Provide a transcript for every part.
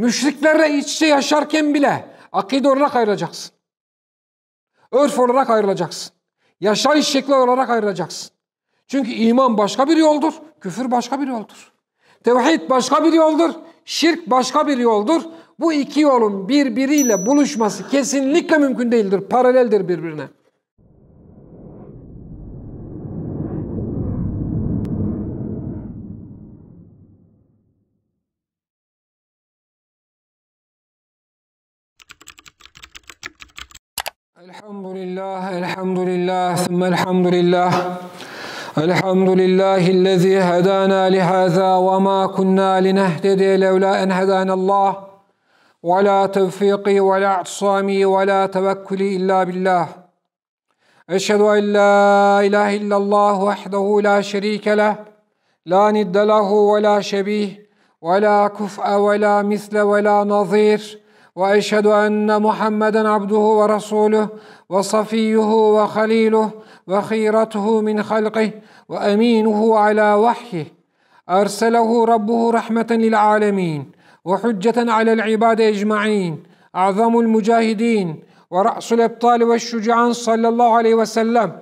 Müşriklerle iç içe yaşarken bile akide olarak ayrılacaksın. Örf olarak ayrılacaksın. Yaşayış şekli olarak ayrılacaksın. Çünkü iman başka bir yoldur, küfür başka bir yoldur. Tevhid başka bir yoldur, şirk başka bir yoldur. Bu iki yolun birbiriyle buluşması kesinlikle mümkün değildir, paraleldir birbirine. ثم الحمد لله الحمد لله الذي هدانا لهذا وما كنا لنهتدي لولا أن هدانا الله ولا توفيقي ولا اعتصامي ولا توكلي إلا بالله أشهد أن لا إله إلا الله وحده لا شريك له لا ند له ولا شبيه ولا كفء ولا مثل ولا نظير واشهد ان محمدا عبده ورسوله وصفيه وخليله وخيرته من خلقه وامينه على وحيه ارسله ربه رحمه للعالمين وحجه على العباد اجمعين اعظم المجاهدين وراس الابطال والشجعان صلى الله عليه وسلم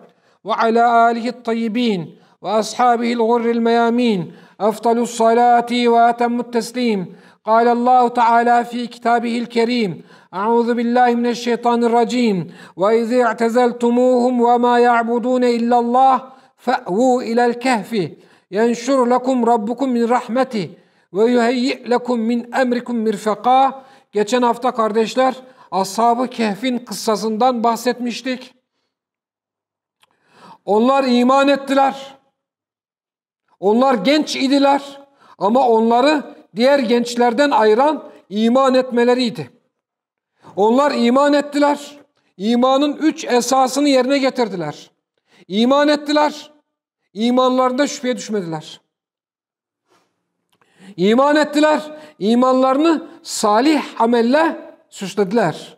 وعلى اله الطيبين وأصحابه الغر الميامين أفضل الصلاة وأتم التسليم قال الله تعالى في كتابه الكريم أعوذ بالله من الشيطان الرجيم وإذ اعتزلتموهم وما يعبدون إلا الله فأووا إلى الكهف ينشر لكم ربكم من رحمته ve yuheyyi lekum min emrikum mirfaka. Geçen hafta kardeşler Ashab-ı Kehf'in kıssasından bahsetmiştik. Onlar iman ettiler. Onlar genç idiler ama onları diğer gençlerden ayıran iman etmeleriydi. Onlar iman ettiler. İmanın üç esasını yerine getirdiler. İman ettiler. İmanlarında şüpheye düşmediler. İman ettiler. İmanlarını salih amelle süslediler.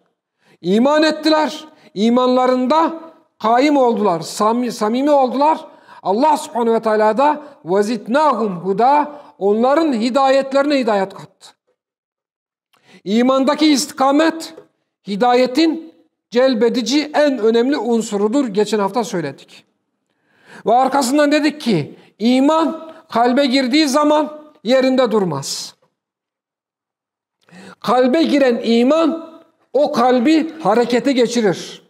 İman ettiler. İmanlarında kaim oldular, samimi oldular Allah subhanehu ve teala da وَزِدْنَاهُمْ huda onların hidayetlerine hidayet kattı. İmandaki istikamet hidayetin celbedici en önemli unsurudur. Geçen hafta söyledik. Ve arkasından dedik ki iman kalbe girdiği zaman yerinde durmaz. Kalbe giren iman o kalbi harekete geçirir.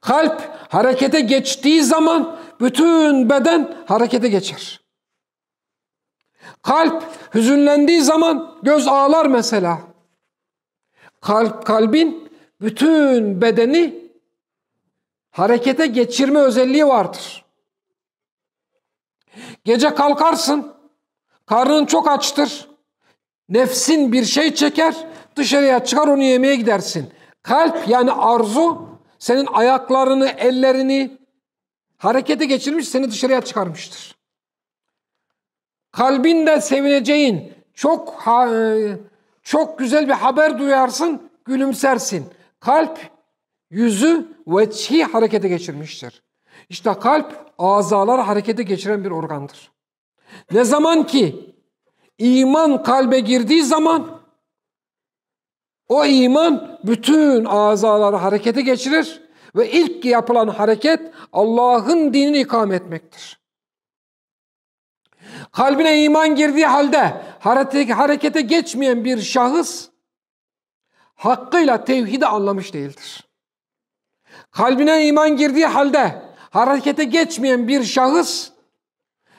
Kalp harekete geçtiği zaman bütün beden harekete geçer. Kalp hüzünlendiği zaman göz ağlar mesela. Kalp kalbin bütün bedeni harekete geçirme özelliği vardır. Gece kalkarsın, karnın çok açtır, nefsin bir şey çeker, dışarıya çıkar onu yemeye gidersin. Kalp yani arzu senin ayaklarını, ellerini, harekete geçirmiş seni dışarıya çıkarmıştır. Kalbinde sevineceğin çok ha, e, çok güzel bir haber duyarsın, gülümsersin. Kalp yüzü ve veçhi harekete geçirmiştir. İşte kalp azalar harekete geçiren bir organdır. Ne zaman ki iman kalbe girdiği zaman o iman bütün azaları harekete geçirir ve ilk yapılan hareket Allah'ın dinini ikame etmektir. Kalbine iman girdiği halde harekete geçmeyen bir şahıs hakkıyla tevhidi anlamış değildir. Kalbine iman girdiği halde harekete geçmeyen bir şahıs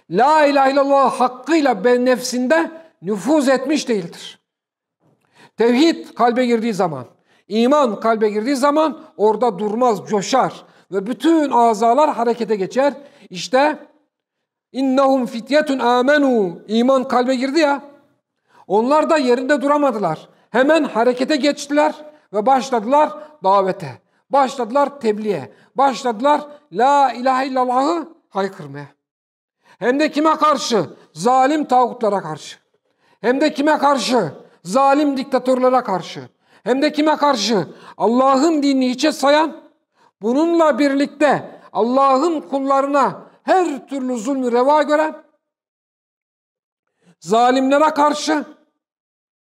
La ilahe illallah hakkıyla ben nefsinde nüfuz etmiş değildir. Tevhid kalbe girdiği zaman İman kalbe girdiği zaman orada durmaz, coşar ve bütün azalar harekete geçer. İşte innahum fityetun amenu iman kalbe girdi ya. Onlar da yerinde duramadılar. Hemen harekete geçtiler ve başladılar davete. Başladılar tebliğe. Başladılar la ilahe illallahı haykırmaya. Hem de kime karşı? Zalim tağutlara karşı. Hem de kime karşı? Zalim diktatörlere karşı. Hem de kime karşı? Allah'ın dinini hiçe sayan, bununla birlikte Allah'ın kullarına her türlü zulmü reva gören, zalimlere karşı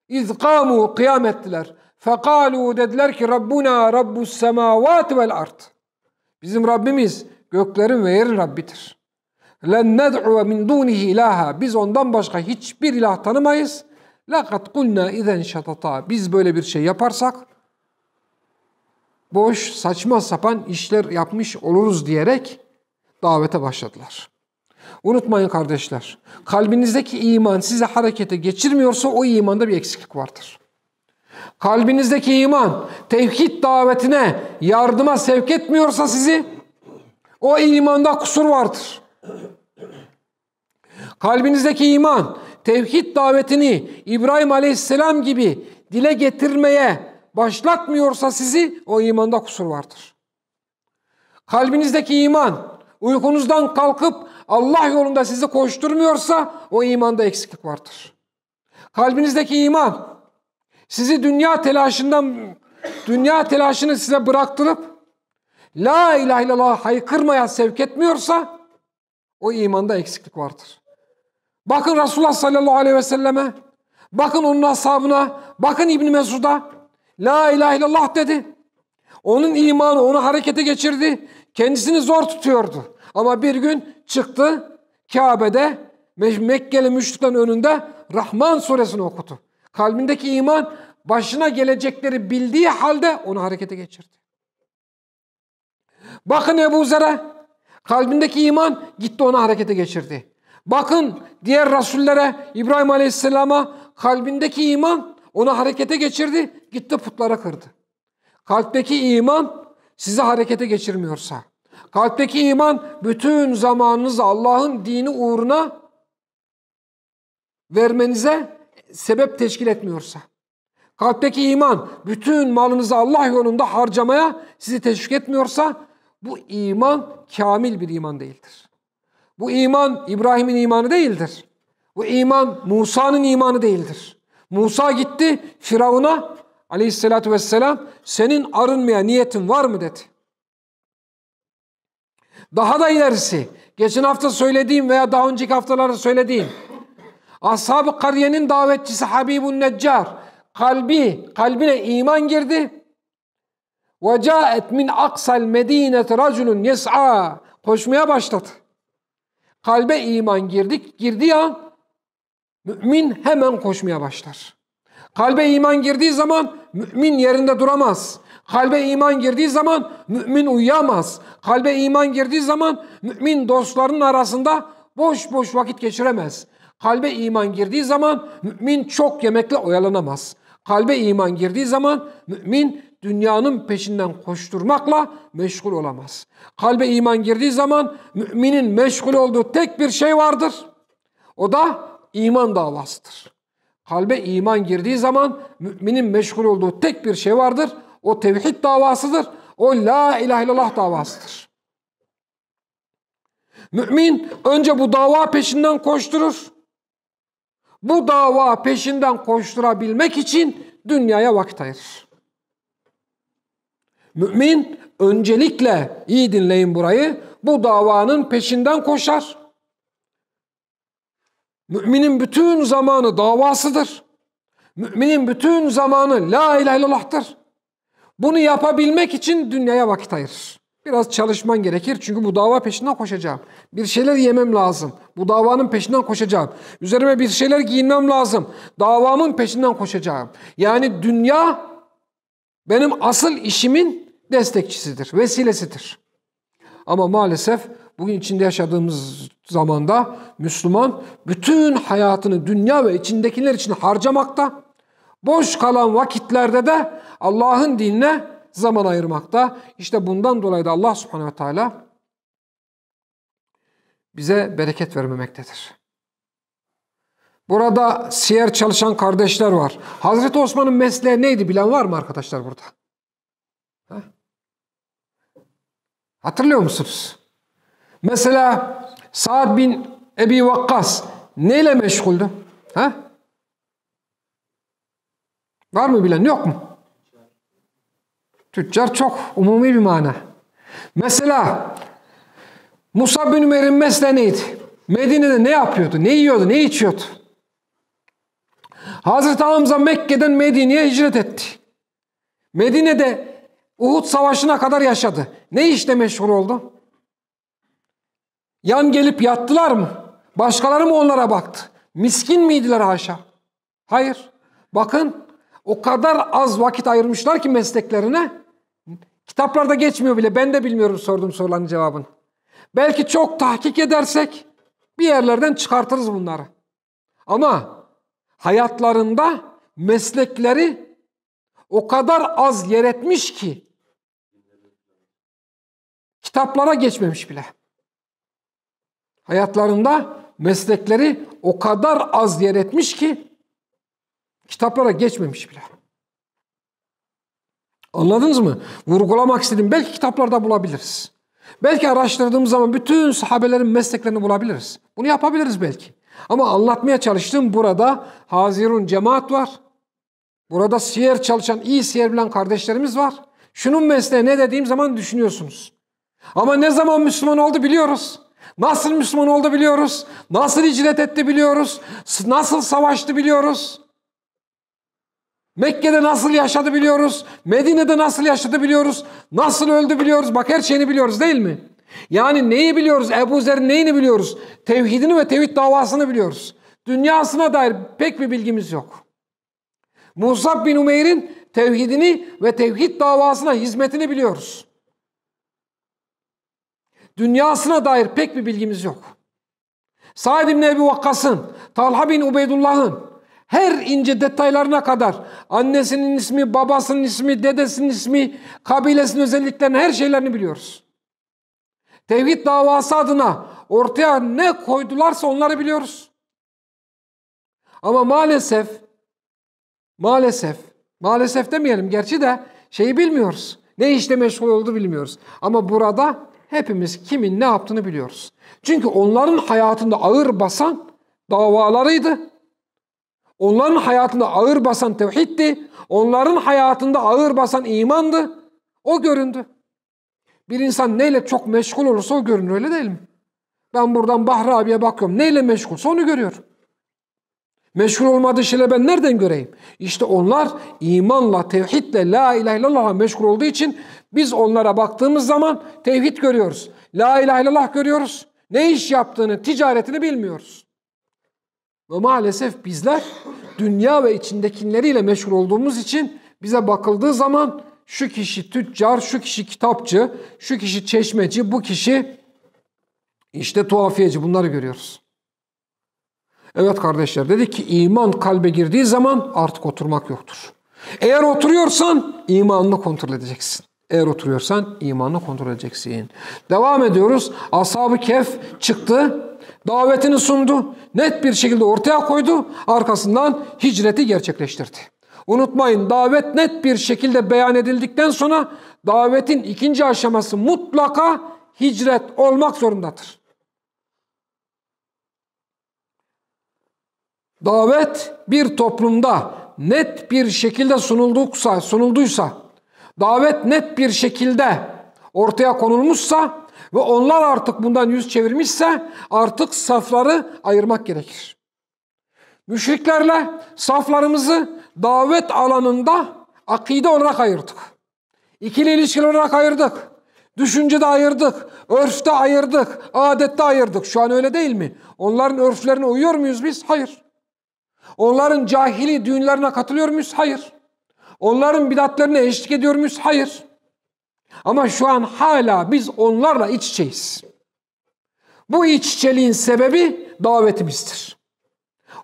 izkamu kıyam ettiler. Fekalu dediler ki Rabbuna Rabbus semavati vel ard. Bizim Rabbimiz göklerin ve yerin Rabbidir. Len ned'u min dunihi ilaha. Biz ondan başka hiçbir ilah tanımayız. Lakat kulna iden şatata. Biz böyle bir şey yaparsak boş, saçma sapan işler yapmış oluruz diyerek davete başladılar. Unutmayın kardeşler, kalbinizdeki iman sizi harekete geçirmiyorsa o imanda bir eksiklik vardır. Kalbinizdeki iman tevhid davetine yardıma sevk etmiyorsa sizi o imanda kusur vardır. Kalbinizdeki iman tevhid davetini İbrahim aleyhisselam gibi dile getirmeye başlatmıyorsa sizi o imanda kusur vardır. Kalbinizdeki iman uykunuzdan kalkıp Allah yolunda sizi koşturmuyorsa o imanda eksiklik vardır. Kalbinizdeki iman sizi dünya telaşından dünya telaşını size bıraktırıp La ilahe illallah haykırmaya sevk etmiyorsa o imanda eksiklik vardır. Bakın Resulullah sallallahu aleyhi ve selleme. Bakın onun ashabına. Bakın İbni Mesud'a. La ilahe illallah dedi. Onun imanı onu harekete geçirdi. Kendisini zor tutuyordu. Ama bir gün çıktı Kabe'de Mekkeli müşriklerin önünde Rahman suresini okudu. Kalbindeki iman başına gelecekleri bildiği halde onu harekete geçirdi. Bakın Ebu Zer'e kalbindeki iman gitti onu harekete geçirdi. Bakın diğer rasullere, İbrahim Aleyhisselam'a kalbindeki iman onu harekete geçirdi, gitti putlara kırdı. Kalpteki iman sizi harekete geçirmiyorsa, kalpteki iman bütün zamanınızı Allah'ın dini uğruna vermenize sebep teşkil etmiyorsa, kalpteki iman bütün malınızı Allah yolunda harcamaya sizi teşvik etmiyorsa, bu iman kamil bir iman değildir. Bu iman İbrahim'in imanı değildir. Bu iman Musa'nın imanı değildir. Musa gitti Firavun'a aleyhissalatü vesselam senin arınmaya niyetin var mı dedi. Daha da ilerisi geçen hafta söylediğim veya daha önceki haftalarda söylediğim Ashab-ı Kariye'nin davetçisi Habibun Neccar kalbi, kalbine iman girdi. Ve caet min aksal medinete raculun yes'a koşmaya başladı kalbe iman girdik, girdiği an mümin hemen koşmaya başlar. Kalbe iman girdiği zaman mümin yerinde duramaz. Kalbe iman girdiği zaman mümin uyuyamaz. Kalbe iman girdiği zaman mümin dostlarının arasında boş boş vakit geçiremez. Kalbe iman girdiği zaman mümin çok yemekle oyalanamaz. Kalbe iman girdiği zaman mümin dünyanın peşinden koşturmakla meşgul olamaz. Kalbe iman girdiği zaman müminin meşgul olduğu tek bir şey vardır. O da iman davasıdır. Kalbe iman girdiği zaman müminin meşgul olduğu tek bir şey vardır. O tevhid davasıdır. O la ilahe illallah davasıdır. Mümin önce bu dava peşinden koşturur. Bu dava peşinden koşturabilmek için dünyaya vakit ayırır. Mümin öncelikle iyi dinleyin burayı bu davanın peşinden koşar. Müminin bütün zamanı davasıdır. Müminin bütün zamanı la ilahe illallah'tır. Bunu yapabilmek için dünyaya vakit ayırır. Biraz çalışman gerekir çünkü bu dava peşinden koşacağım. Bir şeyler yemem lazım. Bu davanın peşinden koşacağım. Üzerime bir şeyler giyinmem lazım. Davamın peşinden koşacağım. Yani dünya benim asıl işimin destekçisidir, vesilesidir. Ama maalesef bugün içinde yaşadığımız zamanda Müslüman bütün hayatını dünya ve içindekiler için harcamakta, boş kalan vakitlerde de Allah'ın dinine zaman ayırmakta. İşte bundan dolayı da Allah subhanehu ve teala bize bereket vermemektedir. Burada siyer çalışan kardeşler var. Hazreti Osman'ın mesleği neydi bilen var mı arkadaşlar burada? Heh. Hatırlıyor musunuz? Mesela Sa'd bin Ebi Vakkas neyle meşguldü? Ha? Var mı bilen? Yok mu? Tüccar çok umumi bir mana. Mesela Musa bin Ümer'in mesle neydi? Medine'de ne yapıyordu? Ne yiyordu? Ne içiyordu? Hazreti Hamza Mekke'den Medine'ye hicret etti. Medine'de Uhud Savaşı'na kadar yaşadı. Ne işte meşhur oldu? Yan gelip yattılar mı? Başkaları mı onlara baktı? Miskin miydiler haşa? Hayır. Bakın o kadar az vakit ayırmışlar ki mesleklerine. Kitaplarda geçmiyor bile. Ben de bilmiyorum sorduğum soruların cevabını. Belki çok tahkik edersek bir yerlerden çıkartırız bunları. Ama hayatlarında meslekleri o kadar az yer etmiş ki Kitaplara geçmemiş bile. Hayatlarında meslekleri o kadar az yer etmiş ki kitaplara geçmemiş bile. Anladınız mı? Vurgulamak istedim. Belki kitaplarda bulabiliriz. Belki araştırdığımız zaman bütün sahabelerin mesleklerini bulabiliriz. Bunu yapabiliriz belki. Ama anlatmaya çalıştığım burada Hazirun cemaat var. Burada siyer çalışan, iyi siyer bilen kardeşlerimiz var. Şunun mesleği ne dediğim zaman düşünüyorsunuz. Ama ne zaman Müslüman oldu biliyoruz. Nasıl Müslüman oldu biliyoruz. Nasıl hicret etti biliyoruz. Nasıl savaştı biliyoruz. Mekke'de nasıl yaşadı biliyoruz. Medine'de nasıl yaşadı biliyoruz. Nasıl öldü biliyoruz. Bak her şeyini biliyoruz değil mi? Yani neyi biliyoruz? Ebu Zer'in neyini biliyoruz? Tevhidini ve tevhid davasını biliyoruz. Dünyasına dair pek bir bilgimiz yok. Musab bin Umeyr'in tevhidini ve tevhid davasına hizmetini biliyoruz dünyasına dair pek bir bilgimiz yok. Sa'd ibn Ebi Vakkas'ın, Talha bin Ubeydullah'ın her ince detaylarına kadar annesinin ismi, babasının ismi, dedesinin ismi, kabilesinin özelliklerini her şeylerini biliyoruz. Tevhid davası adına ortaya ne koydularsa onları biliyoruz. Ama maalesef, maalesef, maalesef demeyelim gerçi de şeyi bilmiyoruz. Ne işle meşgul oldu bilmiyoruz. Ama burada hepimiz kimin ne yaptığını biliyoruz. Çünkü onların hayatında ağır basan davalarıydı. Onların hayatında ağır basan tevhiddi. Onların hayatında ağır basan imandı. O göründü. Bir insan neyle çok meşgul olursa o görünür öyle değil mi? Ben buradan Bahri abiye bakıyorum. Neyle meşgulsa onu görüyorum. Meşgul olmadığı şeyle ben nereden göreyim? İşte onlar imanla, tevhidle, la ilahe illallah'a meşgul olduğu için biz onlara baktığımız zaman tevhid görüyoruz. La ilahe illallah görüyoruz. Ne iş yaptığını, ticaretini bilmiyoruz. Ve maalesef bizler dünya ve içindekileriyle meşgul olduğumuz için bize bakıldığı zaman şu kişi tüccar, şu kişi kitapçı, şu kişi çeşmeci, bu kişi işte tuhafiyeci bunları görüyoruz. Evet kardeşler dedi ki iman kalbe girdiği zaman artık oturmak yoktur. Eğer oturuyorsan imanını kontrol edeceksin. Eğer oturuyorsan imanını kontrol edeceksin. Devam ediyoruz. Ashab-ı Kehf çıktı. Davetini sundu. Net bir şekilde ortaya koydu. Arkasından hicreti gerçekleştirdi. Unutmayın davet net bir şekilde beyan edildikten sonra davetin ikinci aşaması mutlaka hicret olmak zorundadır. Davet bir toplumda net bir şekilde sunulduksa, sunulduysa, davet net bir şekilde ortaya konulmuşsa ve onlar artık bundan yüz çevirmişse artık safları ayırmak gerekir. Müşriklerle saflarımızı davet alanında akide olarak ayırdık. İkili ilişkiler olarak ayırdık. Düşüncede ayırdık, örfte ayırdık, adette ayırdık. Şu an öyle değil mi? Onların örflerine uyuyor muyuz biz? Hayır. Onların cahili düğünlerine katılıyor muyuz? Hayır. Onların bidatlarına eşlik ediyor muyuz? Hayır. Ama şu an hala biz onlarla iç içeyiz. Bu iç içeliğin sebebi davetimizdir.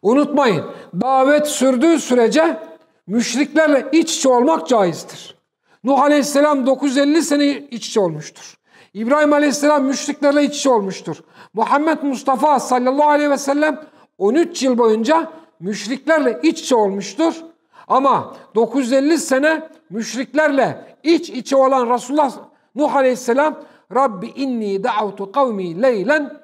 Unutmayın davet sürdüğü sürece müşriklerle iç içe olmak caizdir. Nuh Aleyhisselam 950 sene iç içe olmuştur. İbrahim Aleyhisselam müşriklerle iç içe olmuştur. Muhammed Mustafa sallallahu aleyhi ve sellem 13 yıl boyunca müşriklerle iç içe olmuştur. Ama 950 sene müşriklerle iç içe olan Resulullah Nuh Aleyhisselam Rabbi inni da'utu kavmi leylen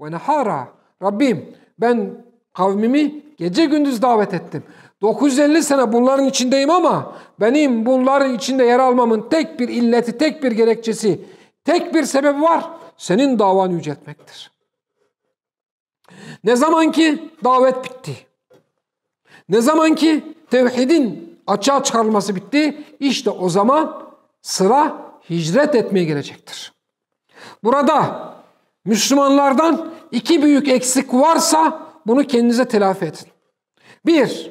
ve nehara. Rabbim ben kavmimi gece gündüz davet ettim. 950 sene bunların içindeyim ama benim bunların içinde yer almamın tek bir illeti, tek bir gerekçesi, tek bir sebebi var. Senin davanı yüceltmektir. Ne zaman ki davet bitti. Ne zaman ki tevhidin açığa çıkarılması bitti, işte o zaman sıra hicret etmeye gelecektir. Burada Müslümanlardan iki büyük eksik varsa bunu kendinize telafi edin. Bir,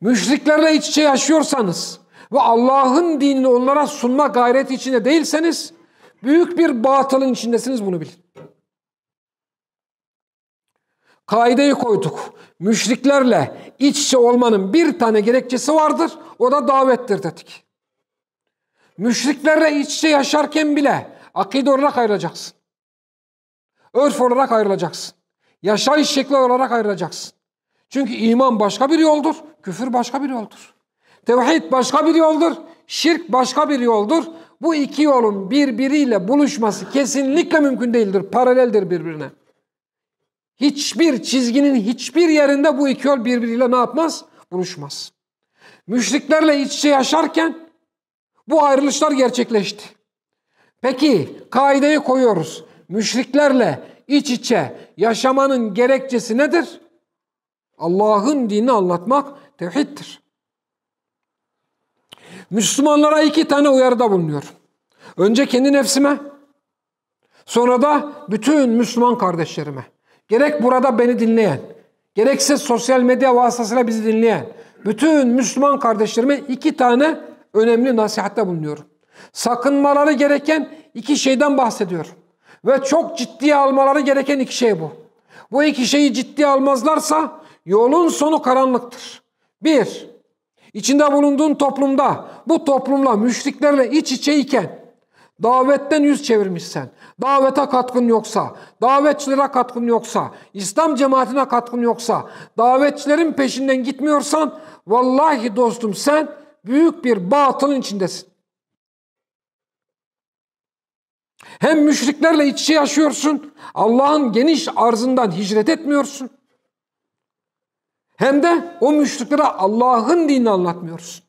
müşriklerle iç içe yaşıyorsanız ve Allah'ın dinini onlara sunma gayreti içinde değilseniz büyük bir batılın içindesiniz bunu bilin. Kaideyi koyduk. Müşriklerle iç içe olmanın bir tane gerekçesi vardır. O da davettir dedik. Müşriklerle iç içe yaşarken bile akide olarak ayrılacaksın. Örf olarak ayrılacaksın. Yaşayış şekli olarak ayrılacaksın. Çünkü iman başka bir yoldur, küfür başka bir yoldur. Tevhid başka bir yoldur, şirk başka bir yoldur. Bu iki yolun birbiriyle buluşması kesinlikle mümkün değildir, paraleldir birbirine. Hiçbir çizginin hiçbir yerinde bu iki yol birbiriyle ne yapmaz? Buluşmaz. Müşriklerle iç içe yaşarken bu ayrılışlar gerçekleşti. Peki kaideyi koyuyoruz. Müşriklerle iç içe yaşamanın gerekçesi nedir? Allah'ın dinini anlatmak tevhiddir. Müslümanlara iki tane uyarıda bulunuyor. Önce kendi nefsime, sonra da bütün Müslüman kardeşlerime. Gerek burada beni dinleyen, gerekse sosyal medya vasıtasıyla bizi dinleyen, bütün Müslüman kardeşlerime iki tane önemli nasihatte bulunuyorum. Sakınmaları gereken iki şeyden bahsediyorum. Ve çok ciddiye almaları gereken iki şey bu. Bu iki şeyi ciddiye almazlarsa yolun sonu karanlıktır. Bir, içinde bulunduğun toplumda bu toplumla müşriklerle iç içeyken davetten yüz çevirmişsen, davete katkın yoksa, davetçilere katkın yoksa, İslam cemaatine katkın yoksa, davetçilerin peşinden gitmiyorsan, vallahi dostum sen büyük bir batılın içindesin. Hem müşriklerle iç içe yaşıyorsun, Allah'ın geniş arzından hicret etmiyorsun. Hem de o müşriklere Allah'ın dinini anlatmıyorsun.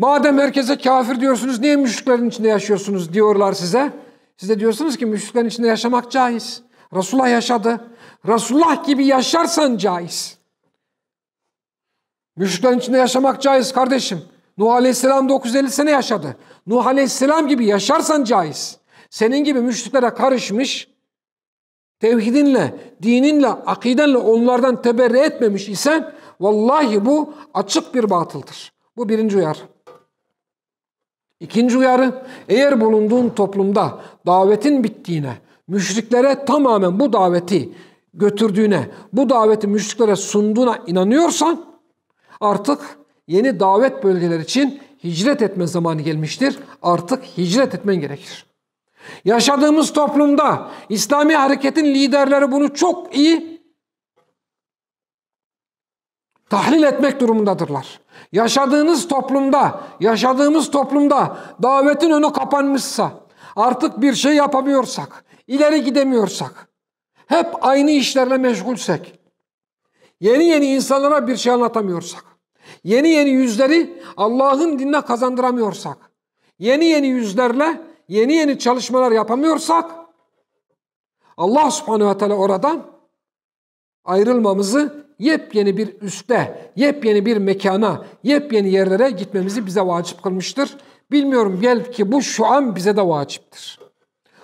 Madem herkese kafir diyorsunuz niye müşriklerin içinde yaşıyorsunuz diyorlar size. Siz de diyorsunuz ki müşriklerin içinde yaşamak caiz. Resulullah yaşadı. Resulullah gibi yaşarsan caiz. Müşriklerin içinde yaşamak caiz kardeşim. Nuh Aleyhisselam 950 sene yaşadı. Nuh Aleyhisselam gibi yaşarsan caiz. Senin gibi müşriklere karışmış, tevhidinle, dininle, akidenle onlardan teberre etmemiş isen vallahi bu açık bir batıldır. Bu birinci uyar. İkinci uyarı, eğer bulunduğun toplumda davetin bittiğine, müşriklere tamamen bu daveti götürdüğüne, bu daveti müşriklere sunduğuna inanıyorsan artık yeni davet bölgeleri için hicret etme zamanı gelmiştir. Artık hicret etmen gerekir. Yaşadığımız toplumda İslami hareketin liderleri bunu çok iyi tahlil etmek durumundadırlar. Yaşadığınız toplumda, yaşadığımız toplumda davetin önü kapanmışsa, artık bir şey yapamıyorsak, ileri gidemiyorsak, hep aynı işlerle meşgulsek, yeni yeni insanlara bir şey anlatamıyorsak, yeni yeni yüzleri Allah'ın dinine kazandıramıyorsak, yeni yeni yüzlerle yeni yeni çalışmalar yapamıyorsak, Allah subhanehu ve teala oradan ayrılmamızı yepyeni bir üste, yepyeni bir mekana, yepyeni yerlere gitmemizi bize vacip kılmıştır. Bilmiyorum belki bu şu an bize de vaciptir.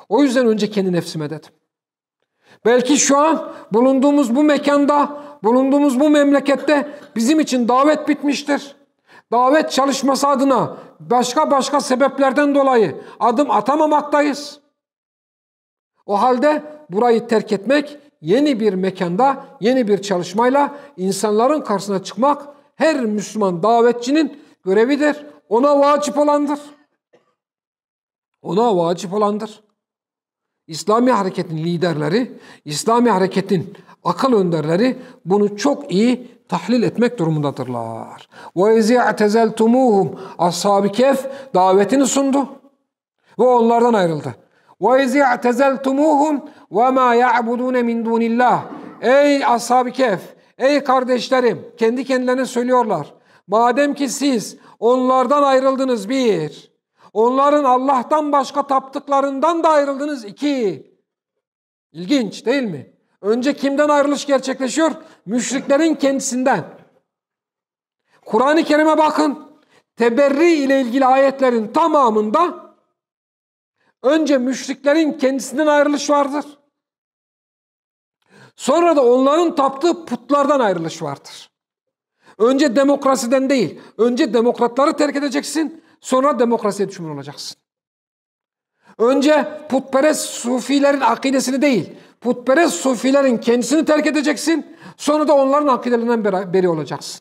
O yüzden önce kendi nefsime dedim. Belki şu an bulunduğumuz bu mekanda, bulunduğumuz bu memlekette bizim için davet bitmiştir. Davet çalışması adına başka başka sebeplerden dolayı adım atamamaktayız. O halde burayı terk etmek yeni bir mekanda, yeni bir çalışmayla insanların karşısına çıkmak her Müslüman davetçinin görevidir. Ona vacip olandır. Ona vacip olandır. İslami hareketin liderleri, İslami hareketin akıl önderleri bunu çok iyi tahlil etmek durumundadırlar. وَاِذِي اَعْتَزَلْتُمُوهُمْ Ashab-ı kef davetini sundu ve onlardan ayrıldı. وَاِذِي اَعْتَزَلْتُمُوهُمْ ve ma ya'budune min dunillah. Ey ashab-ı kehf, ey kardeşlerim, kendi kendilerine söylüyorlar. Madem ki siz onlardan ayrıldınız bir, onların Allah'tan başka taptıklarından da ayrıldınız iki. İlginç değil mi? Önce kimden ayrılış gerçekleşiyor? Müşriklerin kendisinden. Kur'an-ı Kerim'e bakın. Teberri ile ilgili ayetlerin tamamında Önce müşriklerin kendisinden ayrılış vardır. Sonra da onların taptığı putlardan ayrılış vardır. Önce demokrasiden değil, önce demokratları terk edeceksin, sonra demokrasiye düşman olacaksın. Önce putperest sufilerin akidesini değil, putperest sufilerin kendisini terk edeceksin, sonra da onların akidelerinden beri olacaksın.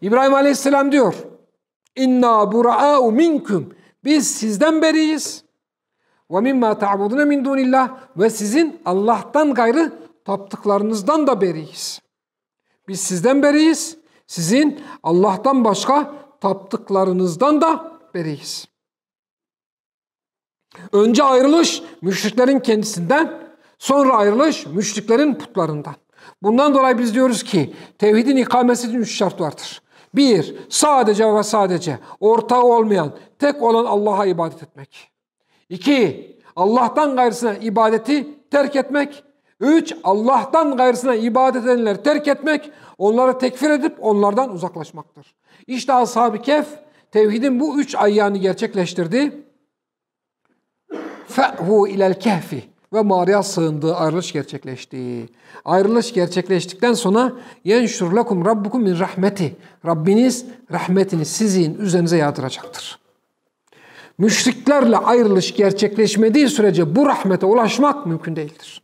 İbrahim Aleyhisselam diyor, İnna bura'u minkum, biz sizden beriyiz, ve mimma ta'budune min dunillah ve sizin Allah'tan gayrı taptıklarınızdan da beriyiz. Biz sizden beriyiz. Sizin Allah'tan başka taptıklarınızdan da beriyiz. Önce ayrılış müşriklerin kendisinden, sonra ayrılış müşriklerin putlarından. Bundan dolayı biz diyoruz ki tevhidin ikamesi için üç şart vardır. Bir, sadece ve sadece ortağı olmayan, tek olan Allah'a ibadet etmek. İki, Allah'tan gayrısına ibadeti terk etmek. Üç, Allah'tan gayrısına ibadet edenleri terk etmek, onları tekfir edip onlardan uzaklaşmaktır. İşte Ashab-ı Kehf tevhidin bu üç ayağını gerçekleştirdi. Fe'hu ilel kehfi ve mağaraya sığındığı ayrılış gerçekleşti. Ayrılış gerçekleştikten sonra yenşur lekum rabbukum min rahmeti. Rabbiniz rahmetini sizin üzerinize yağdıracaktır müşriklerle ayrılış gerçekleşmediği sürece bu rahmete ulaşmak mümkün değildir.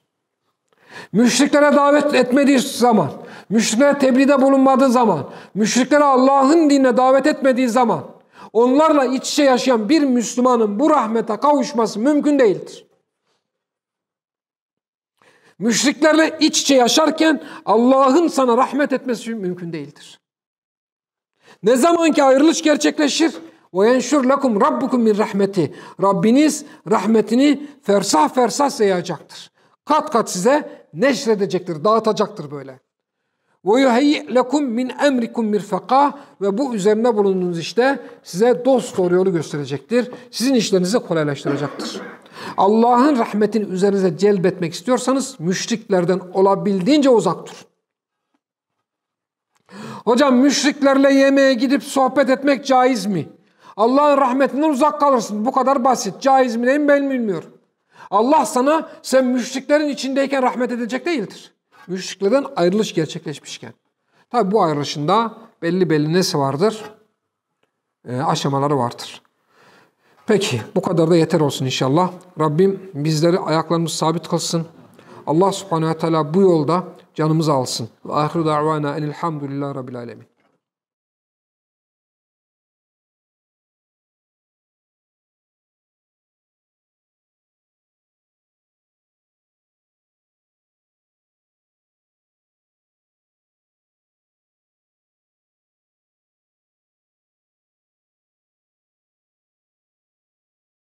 Müşriklere davet etmediği zaman, müşriklere tebliğde bulunmadığı zaman, müşriklere Allah'ın dinine davet etmediği zaman, onlarla iç içe yaşayan bir Müslümanın bu rahmete kavuşması mümkün değildir. Müşriklerle iç içe yaşarken Allah'ın sana rahmet etmesi mümkün değildir. Ne zaman ki ayrılış gerçekleşir, ve yenşur lekum rabbukum min rahmeti. Rabbiniz rahmetini fersah fersah sayacaktır. Kat kat size neşredecektir, dağıtacaktır böyle. Ve yuhayyi lekum min emrikum mirfaka ve bu üzerine bulunduğunuz işte size dost doğru yolu gösterecektir. Sizin işlerinizi kolaylaştıracaktır. Allah'ın rahmetini üzerinize celbetmek istiyorsanız müşriklerden olabildiğince uzak durun. Hocam müşriklerle yemeğe gidip sohbet etmek caiz mi? Allah'ın rahmetinden uzak kalırsın. Bu kadar basit. Caiz mi değil mi ben bilmiyorum. Allah sana sen müşriklerin içindeyken rahmet edecek değildir. Müşriklerden ayrılış gerçekleşmişken. Tabi bu ayrılışında belli belli nesi vardır? E, aşamaları vardır. Peki bu kadar da yeter olsun inşallah. Rabbim bizleri ayaklarımız sabit kılsın. Allah subhanehu ve teala bu yolda canımızı alsın. Ve ahiru da'vana enilhamdülillah rabbil alemin.